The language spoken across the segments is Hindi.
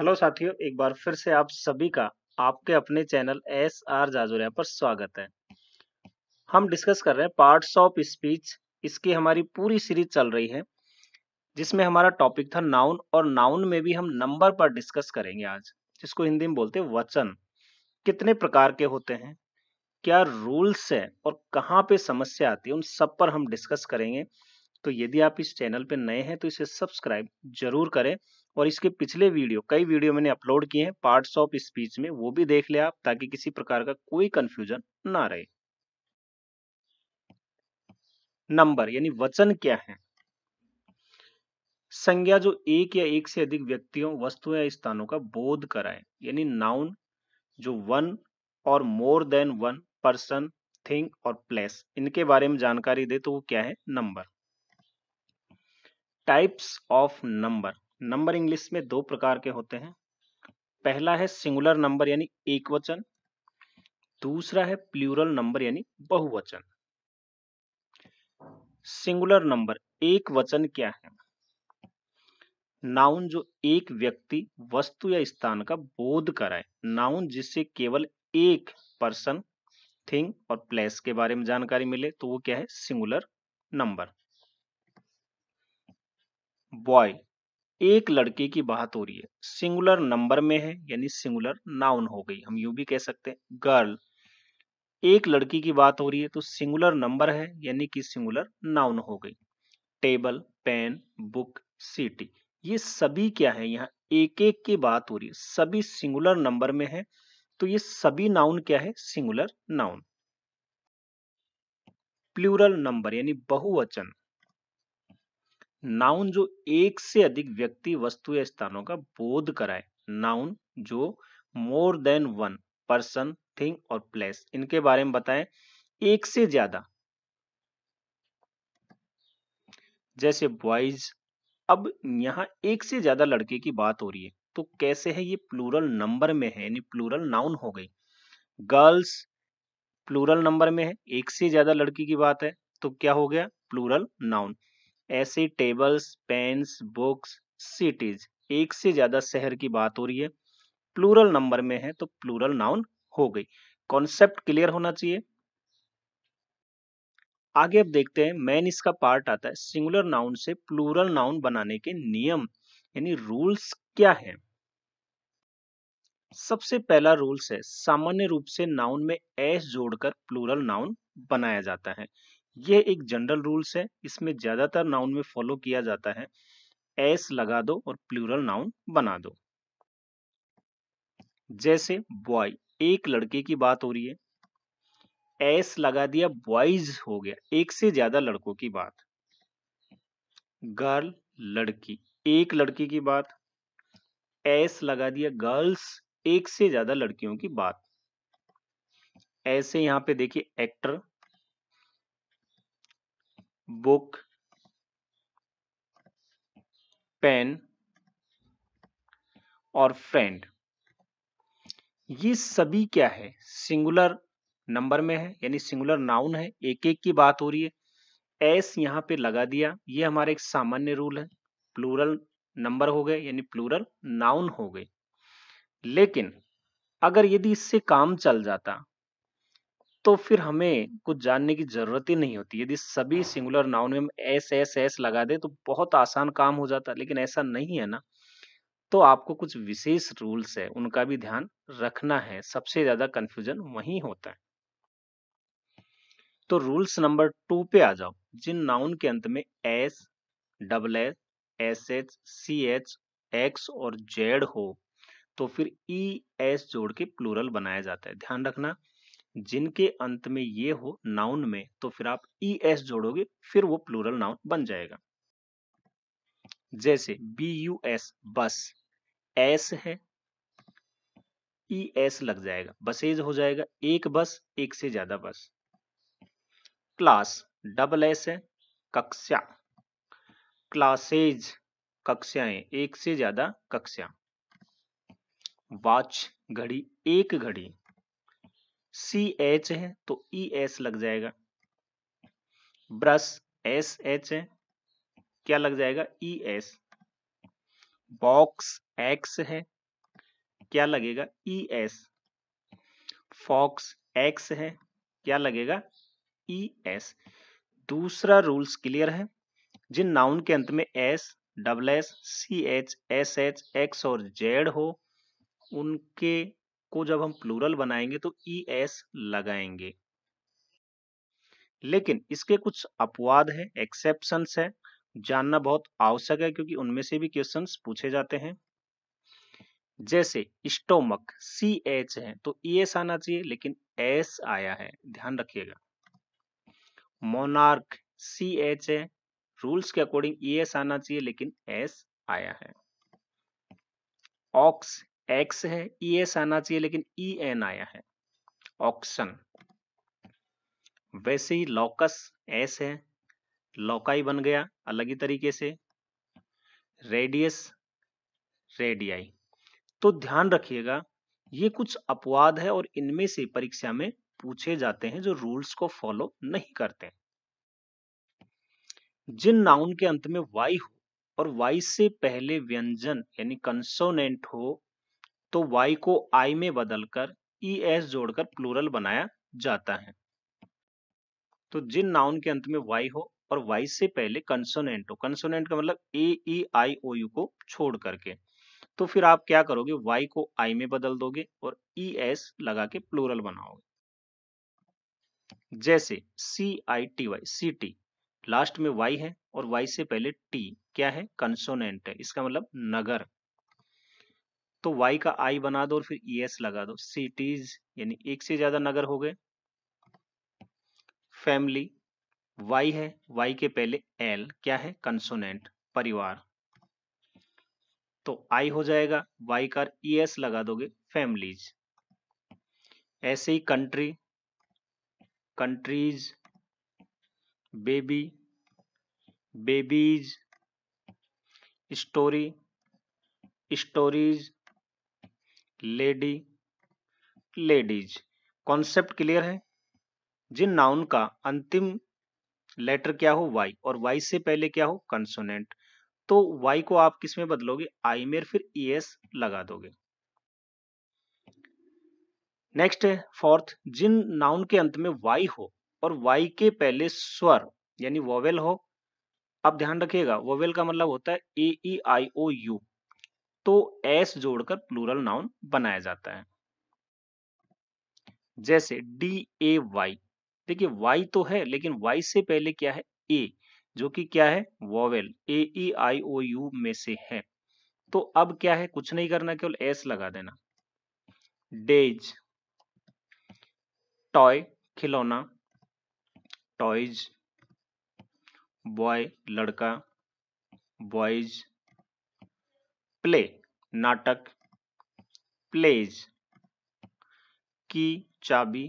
हेलो साथियों एक बार फिर से आप सभी का आपके अपने चैनल एस आर जाजुरिया पर स्वागत है हम डिस्कस कर रहे हैं पार्ट्स ऑफ स्पीच इसकी हमारी पूरी सीरीज चल रही है जिसमें हमारा टॉपिक था नाउन और नाउन में भी हम नंबर पर डिस्कस करेंगे आज जिसको हिंदी में बोलते हैं वचन कितने प्रकार के होते हैं क्या रूल्स है और कहाँ पे समस्या आती है उन सब पर हम डिस्कस करेंगे तो यदि आप इस चैनल पर नए हैं तो इसे सब्सक्राइब जरूर करें और इसके पिछले वीडियो कई वीडियो मैंने अपलोड किए हैं पार्ट्स ऑफ स्पीच में वो भी देख ले आप ताकि किसी प्रकार का कोई कंफ्यूजन ना रहे नंबर यानी वचन क्या है संज्ञा जो एक या एक से अधिक व्यक्तियों वस्तुओं या स्थानों का बोध कराए यानी नाउन जो वन और more than one person thing और प्लेस इनके बारे में जानकारी दे तो वो क्या है number types of number number English में दो प्रकार के होते हैं पहला है सिंगुलर नंबर यानी एक वचन दूसरा है प्लूरल नंबर यानी बहुवचन सिंगुलर नंबर एक वचन क्या है नाउन जो एक व्यक्ति वस्तु या स्थान का बोध कराए नाउन जिससे केवल एक पर्सन थिंग और प्लेस के बारे में जानकारी मिले तो वो क्या है सिंगुलर नंबर बॉय एक लड़के की बात हो रही है सिंगुलर नंबर में है यानी सिंगुलर नाउन हो गई हम यू भी कह सकते हैं गर्ल एक लड़की की बात हो रही है तो सिंगुलर नंबर है यानी कि सिंगुलर नाउन हो गई टेबल पेन बुक सिटी ये सभी क्या है यहाँ एक एक की बात हो रही है सभी सिंगुलर नंबर में है तो ये सभी नाउन क्या है सिंगुलर नाउन प्लूरल नंबर यानी बहुवचन नाउन जो एक से अधिक व्यक्ति वस्तु या स्थानों का बोध कराए नाउन जो more than one person thing और प्लेस इनके बारे में बताएं एक से ज्यादा जैसे बॉयज अब यहां एक से ज्यादा लड़के की बात हो रही है तो कैसे है ये प्लूरल नंबर में है यानी प्लूरल नाउन हो गई गर्ल्स प्लूरल नंबर में है एक से ज्यादा लड़की की बात है तो क्या हो गया प्लूरल नाउन ऐसे टेबल्स पेन्स बुक्स सिटीज एक से ज्यादा शहर की बात हो रही है प्लूरल नंबर में है तो प्लूरल नाउन हो गई कॉन्सेप्ट क्लियर होना चाहिए आगे अब देखते हैं मैन इसका पार्ट आता है सिंगुलर नाउन से प्लूरल नाउन बनाने के नियम यानी रूल्स क्या है सबसे पहला रूल्स है सामान्य रूप से नाउन में एस जोड़कर प्लूरल नाउन बनाया जाता है ये एक जनरल रूल्स है इसमें ज्यादातर नाउन में फॉलो किया जाता है एस लगा दो और प्लूरल नाउन बना दो जैसे बॉय एक लड़के की बात हो रही है एस लगा दिया बॉयज हो गया एक से ज्यादा लड़कों की बात गर्ल लड़की एक लड़की की बात एस लगा दिया गर्ल्स एक से ज्यादा लड़कियों की बात ऐसे यहां पे देखिए एक्टर बुक पेन और फ्रेंड ये सभी क्या है सिंगुलर नंबर में है यानी सिंगुलर नाउन है एक एक की बात हो रही है एस यहां पे लगा दिया ये हमारा एक सामान्य रूल है प्लूरल नंबर हो गए यानी प्लूरल नाउन हो गए लेकिन अगर यदि इससे काम चल जाता तो फिर हमें कुछ जानने की जरूरत ही नहीं होती यदि सभी हाँ। सिंगुलर नाउन में हम एस एस एस लगा दे तो बहुत आसान काम हो जाता लेकिन ऐसा नहीं है ना तो आपको कुछ विशेष रूल्स है उनका भी ध्यान रखना है सबसे ज्यादा कंफ्यूजन वही होता है तो रूल्स नंबर टू पे आ जाओ जिन नाउन के अंत में S double S S H C H X और जेड हो तो फिर ई एस जोड़ के प्लूरल बनाया जाता है ध्यान रखना जिनके अंत में ये हो नाउन में तो फिर आप ई एस जोड़ोगे फिर वो प्लूरल नाउन बन जाएगा जैसे B U S bus S है ई एस लग जाएगा बसेज हो जाएगा एक बस एक से ज्यादा बस क्लास डबल एस है कक्षा क्लासेज कक्षाएं एक से ज्यादा कक्षा वाच घड़ी एक घड़ी सी एच है तो ई e एस लग जाएगा ब्रश एस एच है क्या लग जाएगा E e S box X है क्या लगेगा E e S fox X है क्या लगेगा ई एस दूसरा रूल्स क्लियर है जिन नाउन के अंत में S double S C H S H X और जेड हो उनके को जब हम प्लूरल बनाएंगे तो ई e एस लगाएंगे लेकिन इसके कुछ अपवाद हैं, एक्सेप्शन है जानना बहुत आवश्यक है क्योंकि उनमें से भी क्वेश्चन पूछे जाते हैं जैसे स्टोमक सी एच है तो ई e एस आना चाहिए लेकिन एस आया है ध्यान रखिएगा मोनार्क सी एच है रूल्स के अकॉर्डिंग ई एस आना चाहिए लेकिन एस आया है ऑक्स एक्स है ई e एस आना चाहिए लेकिन ई e एन आया है ऑक्शन वैसे ही लॉकस एस है लॉकाई बन गया अलग ही तरीके से रेडियस रेडियाई तो ध्यान रखिएगा ये कुछ अपवाद है और इनमें से परीक्षा में पूछे जाते हैं जो रूल्स को फॉलो नहीं करते जिन नाउन के अंत में वाई हो और वाई से पहले व्यंजन यानी कंसोनेंट हो तो y को i में बदलकर ई एस जोड़कर प्लूरल बनाया जाता है तो जिन नाउन के अंत में y हो और y से पहले कंसोनेंट हो कंसोनेंट का मतलब ए ई आई ओ यू को छोड़ करके तो फिर आप क्या करोगे y को i में बदल दोगे और ई एस लगा के प्लूरल बनाओगे जैसे C I T Y C T last में y है और y से पहले t क्या है कंसोनेंट है इसका मतलब नगर तो y का i बना दो और फिर ई एस लगा दो सिटीज यानी एक से ज्यादा नगर हो गए फैमिली y है y के पहले l क्या है कंसोनेंट परिवार तो i हो जाएगा y का ई एस लगा दोगे फैमिलीज ऐसे ही country countries baby babies story stories lady ladies concept clear है जिन नाउन का अंतिम लेटर क्या हो वाई और वाई से पहले क्या हो कंसोनेंट तो वाई को आप किसमें बदलोगे आई में फिर ई e एस लगा दोगे नेक्स्ट है फोर्थ जिन नाउन के अंत में वाई हो और वाई के पहले स्वर यानी वोवेल हो आप ध्यान रखिएगा वोवेल का मतलब होता है A E I O U तो एस जोड़कर प्लूरल नाउन बनाया जाता है जैसे डी ए वाई देखिए वाई तो है लेकिन वाई से पहले क्या है ए जो कि क्या है vowel A E I O you में से है तो अब क्या है कुछ नहीं करना केवल एस लगा देना डेज टॉय खिलौना टॉयज बॉय लड़का बॉयज प्ले नाटक प्लेज की चाबी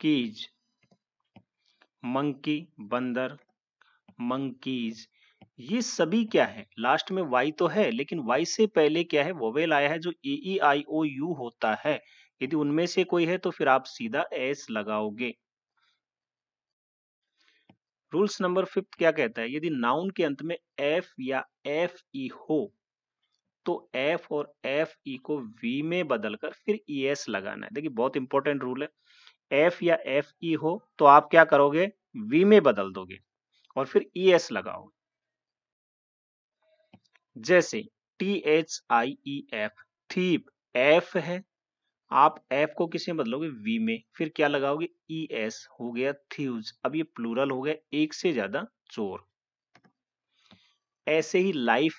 कीज मंकी बंदर मंकीज ये सभी क्या है लास्ट में वाई तो है लेकिन वाई से पहले क्या है वोवेल आया है जो ई ई आई ओ यू होता है यदि उनमें से कोई है तो फिर आप सीधा एस लगाओगे रूल्स नंबर फिफ्थ क्या कहता है यदि नाउन के अंत में एफ या एफ ई e हो तो एफ और एफ ई e को वी में बदलकर फिर ई e एस लगाना है देखिए बहुत इंपॉर्टेंट रूल है एफ या एफ ई e हो तो आप क्या करोगे वी में बदल दोगे और फिर ई एस लगाओगे जैसे T H I E F thief F है आप एफ को किसे बदलोगे वी में फिर क्या लगाओगे ई एस हो गया थ्यूज अब ये प्लूरल हो गया एक से ज्यादा चोर ऐसे ही लाइफ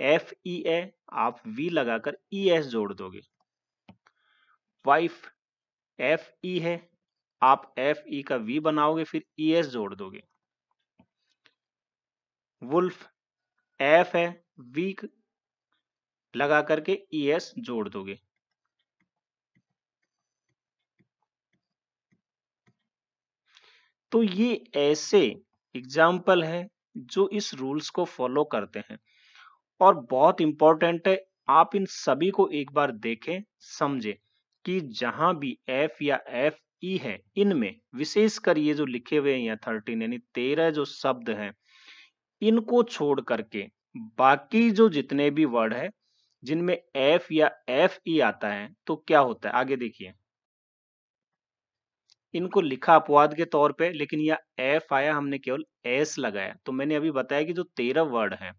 एफ ई ए आप वी लगाकर ई e, एस जोड़ दोगे वाइफ एफ ई है आप एफ ई e का वी बनाओगे फिर ई e, एस जोड़ दोगे वुल्फ एफ है वी लगा करके ई एस जोड़ दोगे तो ये ऐसे एग्जाम्पल है जो इस रूल्स को फॉलो करते हैं और बहुत इंपॉर्टेंट है आप इन सभी को एक बार देखें समझें कि जहां भी एफ या एफ ई e है इनमें विशेषकर ये जो लिखे हुए हैं थर्टीन यानी तेरह जो शब्द है इनको छोड़ करके बाकी जो जितने भी वर्ड है जिनमें एफ या एफ ई e आता है तो क्या होता है आगे देखिए इनको लिखा अपवाद के तौर पे लेकिन यह एफ आया हमने केवल एस लगाया तो मैंने अभी बताया कि जो तेरह वर्ड है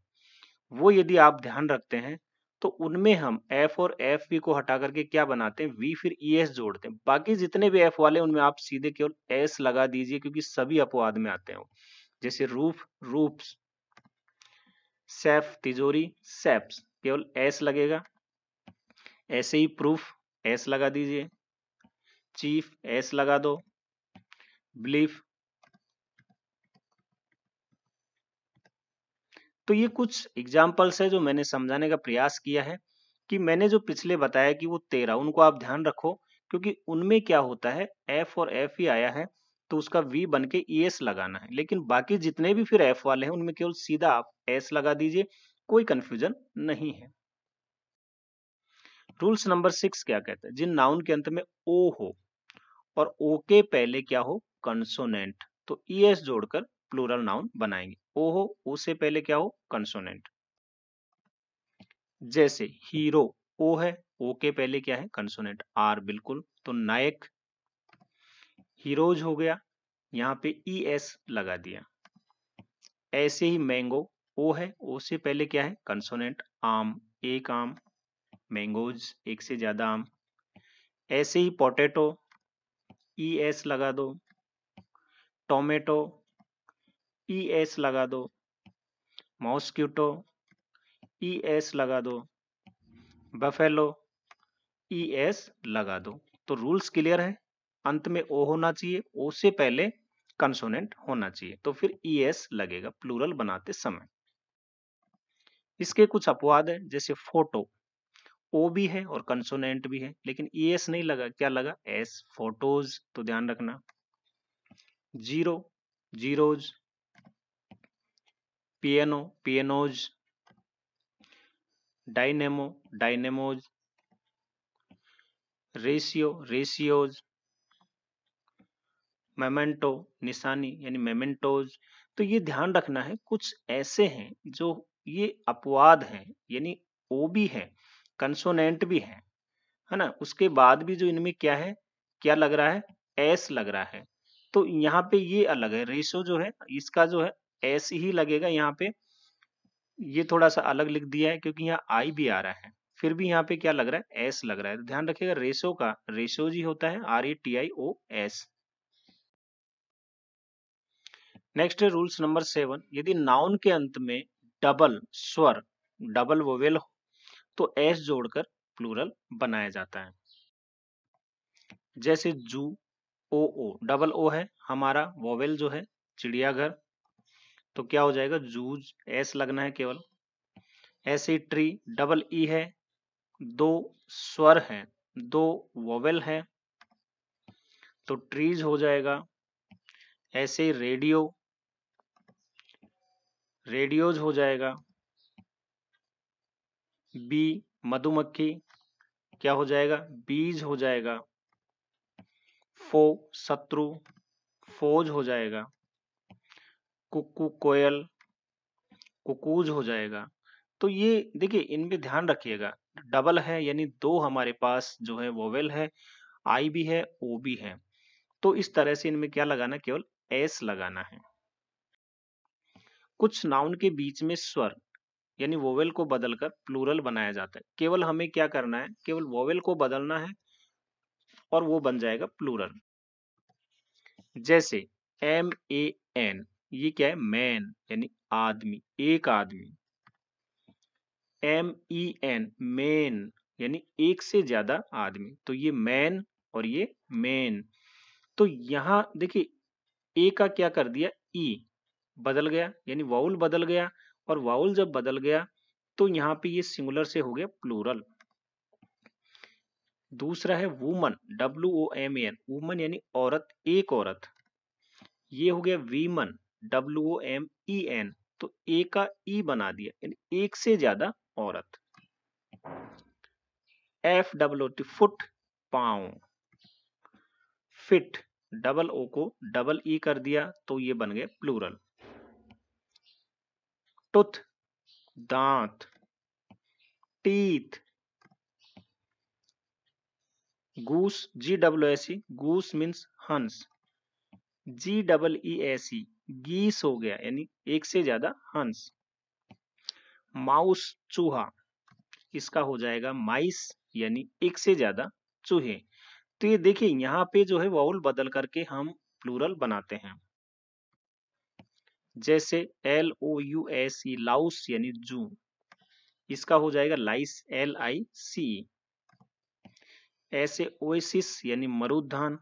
वो यदि आप ध्यान रखते हैं तो उनमें हम एफ और एफ वी को हटा करके क्या बनाते हैं वी फिर ई e एस जोड़ते हैं बाकी जितने भी एफ वाले उनमें आप सीधे केवल एस लगा दीजिए क्योंकि सभी अपवाद में आते हैं जैसे रूफ रूप सेफ तिजोरी सेप्स केवल एस लगेगा ऐसे ही प्रूफ एस लगा दीजिए चीफ एस लगा दो बिलीफ तो ये कुछ एग्जाम्पल्स है जो मैंने समझाने का प्रयास किया है कि मैंने जो पिछले बताया कि वो तेरह उनको आप ध्यान रखो क्योंकि उनमें क्या होता है एफ और एफ ही आया है तो उसका वी बन के ई एस लगाना है लेकिन बाकी जितने भी फिर एफ वाले हैं उनमें केवल सीधा आप एस लगा दीजिए कोई कंफ्यूजन नहीं है रूल्स नंबर सिक्स क्या कहते हैं जिन नाउन के अंत में ओ हो और ओ के पहले क्या हो कंसोनेंट तो ई e एस जोड़कर प्लूरल नाउन बनाएंगे ओ हो उससे पहले क्या हो कंसोनेंट जैसे हीरो ओ है ओ के पहले क्या है कंसोनेंट आर बिल्कुल तो नायक हीरोज हो गया यहाँ पे ई e एस लगा दिया ऐसे ही मैंगो ओ है ओ से पहले क्या है कंसोनेंट आम एक आम मैंगोज एक से ज्यादा आम ऐसे ही पोटेटो ई एस लगा दो टोमेटो ई e एस लगा दो मॉस्क्यूटो ई e एस लगा दो बफेलो ई e एस लगा दो तो रूल्स क्लियर है अंत में ओ होना चाहिए ओ से पहले कंसोनेंट होना चाहिए तो फिर ई एस लगेगा प्लूरल बनाते समय इसके कुछ अपवाद है जैसे फोटो ओ भी है और कंसोनेंट भी है लेकिन ई एस नहीं लगा क्या लगा एस फोटोज तो ध्यान रखना zero zeros piano pianos dynamo dynamos ratio ratios memento निशानी यानी मेमेंटोज तो ये ध्यान रखना है कुछ ऐसे हैं जो ये अपवाद हैं यानी ओ भी है कंसोनेंट भी है है ना उसके बाद भी जो इनमें क्या है क्या लग रहा है एस लग रहा है तो यहाँ पे ये अलग है रेशो जो है इसका जो है एस ही लगेगा यहाँ पे ये थोड़ा सा अलग लिख दिया है क्योंकि यहाँ आई भी आ रहा है फिर भी यहाँ पे क्या लग रहा है एस लग रहा है तो ध्यान रखिएगा रेशो का रेशो जी होता है R A T I O S next rules number seven यदि नाउन के अंत में डबल स्वर डबल वोवेल हो तो एस जोड़कर प्लूरल बनाया जाता है जैसे जू ओ ओ डबल ओ है हमारा वोवेल जो है चिड़ियाघर तो क्या हो जाएगा जूज एस लगना है केवल ऐसे ट्री डबल ई है दो स्वर है दो वोवेल है तो ट्रीज हो जाएगा ऐसे रेडियो रेडियोज हो जाएगा बी मधुमक्खी क्या हो जाएगा बीज हो जाएगा फो शत्रु फोज हो जाएगा कुकू कोयल कुकूज हो जाएगा तो ये देखिए इनमें ध्यान रखिएगा डबल है यानी दो हमारे पास जो है वोवेल है आई भी है ओ भी है तो इस तरह से इनमें क्या लगाना केवल एस लगाना है कुछ नाउन के बीच में स्वर यानी वोवेल को बदलकर प्लूरल बनाया जाता है केवल हमें क्या करना है केवल वोवेल को बदलना है और वो बन जाएगा प्लूरल जैसे एम ए एन ये क्या है मैन यानी आदमी एक आदमी एम ई एन मैन यानी एक से ज्यादा आदमी तो ये मैन और ये मैन तो यहां देखिए ए का क्या कर दिया ई e बदल गया यानी वाउल बदल गया और वाउल जब बदल गया तो यहां पे ये सिंगुलर से हो गया प्लूरल दूसरा है woman W O M N woman यानी औरत एक औरत ये हो गया women W M E N तो ए का ई e बना दिया एक से ज्यादा औरत एफ डब्लू टी फुट पाओ फिट डबल ओ को डबल ई e कर दिया तो ये बन गए प्लूरल टुथ दांत teeth goose G W S E goose means हंस G double E S E गीस हो गया यानी एक से ज्यादा हंस माउस चूहा इसका हो जाएगा माइस यानी एक से ज्यादा चूहे तो ये देखिए यहाँ पे जो है वाउल बदल करके हम प्लूरल बनाते हैं जैसे L O U S E louse यानी जू इसका हो जाएगा लाइस एल आई सी ऐसे ओसिस यानी मरुद्धान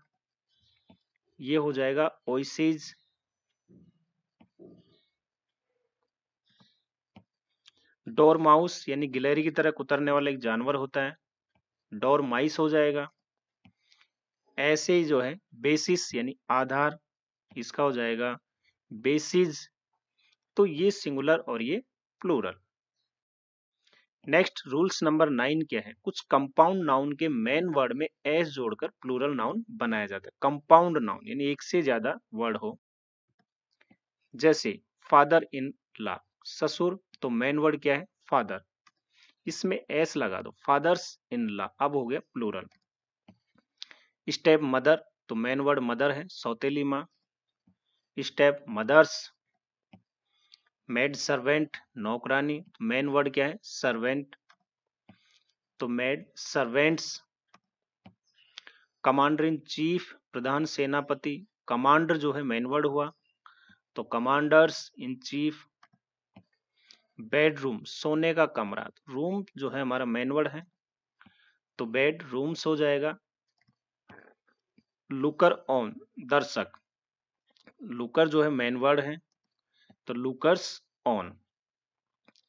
ये हो जाएगा ओसिज डोर माउस यानी गिलहरी की तरह उतरने वाला एक जानवर होता है डोर माइस हो जाएगा ऐसे ही जो है बेसिस यानी आधार इसका हो जाएगा बेसिस तो ये सिंगुलर और ये plural next rules number nine क्या है कुछ कंपाउंड नाउन के मेन वर्ड में एस जोड़कर प्लूरल नाउन बनाया जाता है कंपाउंड नाउन यानी एक से ज्यादा वर्ड हो जैसे फादर इन लॉ ससुर तो मेन वर्ड क्या है फादर इसमें एस लगा दो फादर्स इन ला अब हो गया प्लूरल स्टेप मदर तो मेन वर्ड मदर है सौतेली माँ स्टेप मदर्स मेड सर्वेंट नौकरानी मेन तो वर्ड क्या है सर्वेंट तो maid servants commander in chief प्रधान सेनापति कमांडर जो है मेन वर्ड हुआ तो कमांडर्स इन चीफ बेडरूम सोने का कमरा रूम तो जो है हमारा मैनवर्ड है तो बेड रूम सो जाएगा लुकर ऑन दर्शक लुकर जो है मैनवर्ड है तो लुकर्स ऑन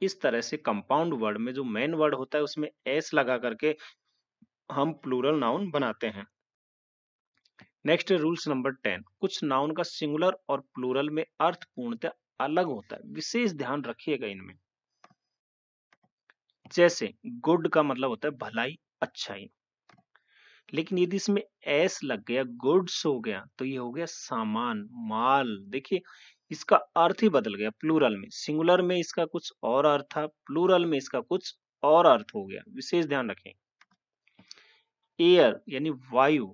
इस तरह से कंपाउंड वर्ड में जो मेन वर्ड होता है उसमें एस लगा करके हम प्लूरल नाउन बनाते हैं नेक्स्ट रूल्स नंबर टेन कुछ नाउन का सिंगुलर और प्लूरल में अर्थ पूर्णतः अलग होता है विशेष ध्यान रखिएगा इनमें जैसे गुड का मतलब होता है भलाई अच्छाई लेकिन यदि इसमें एस लग गया गुड्स हो गया तो ये हो गया सामान माल देखिए इसका अर्थ ही बदल गया प्लूरल में सिंगुलर में इसका कुछ और अर्थ था प्लूरल में इसका कुछ और अर्थ हो गया विशेष ध्यान रखें एयर यानी वायु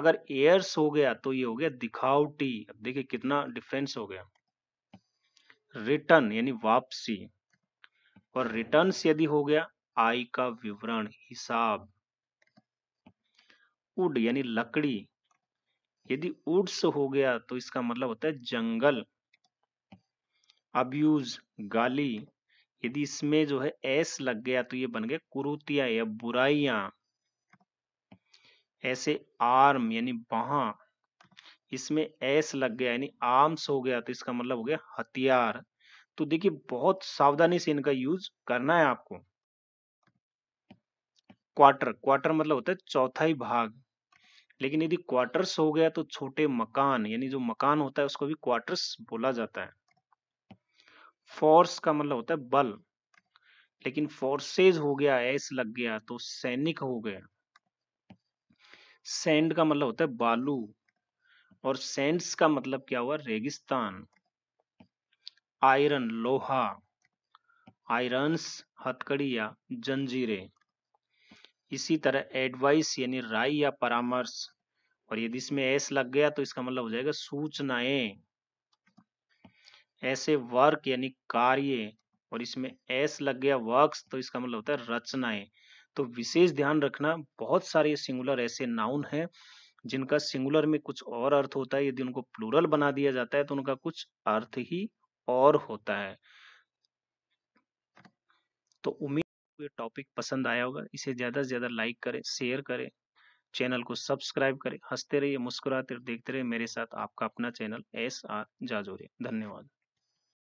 अगर एयर्स हो गया तो ये हो गया दिखावटी अब देखिए कितना डिफरेंस हो गया रिटर्न यानी वापसी और रिटर्न्स यदि हो गया आय का विवरण हिसाब उड यानी लकड़ी यदि उड्स हो गया तो इसका मतलब होता है जंगल अब्यूज गाली यदि इसमें जो है एस लग गया तो ये बन गया कुरुतिया या बुराइयां ऐसे आर्म यानी बहा इसमें एस लग गया यानी आर्म्स हो गया तो इसका मतलब हो गया हथियार तो देखिए बहुत सावधानी से इनका यूज करना है आपको क्वार्टर क्वार्टर मतलब होता है चौथाई भाग लेकिन यदि क्वार्टर्स हो गया तो छोटे मकान यानी जो मकान होता है उसको भी क्वार्टर्स बोला जाता है फोर्स का मतलब होता है बल लेकिन फोर्सेज हो गया एस लग गया तो सैनिक हो गया सैंड का मतलब होता है बालू और सैंड्स का मतलब क्या हुआ रेगिस्तान आयरन लोहा आयरन्स हथकड़ी या जंजीरे इसी तरह एडवाइस यानी राय या परामर्श और यदि इसमें एस लग गया तो इसका मतलब हो जाएगा सूचनाएं ऐसे वर्क यानी कार्य और इसमें एस लग गया वर्क्स तो इसका मतलब होता है रचनाएं तो विशेष ध्यान रखना बहुत सारे सिंगुलर ऐसे नाउन हैं जिनका सिंगुलर में कुछ और अर्थ होता है यदि उनको प्लूरल बना दिया जाता है तो उनका कुछ अर्थ ही और होता है तो उम्मीद ये टॉपिक पसंद आया होगा इसे ज़्यादा से ज़्यादा लाइक करें शेयर करें चैनल को सब्सक्राइब करें हंसते रहिए मुस्कुराते देखते रहिए मेरे साथ आपका अपना चैनल एस आर जाजोरिया धन्यवाद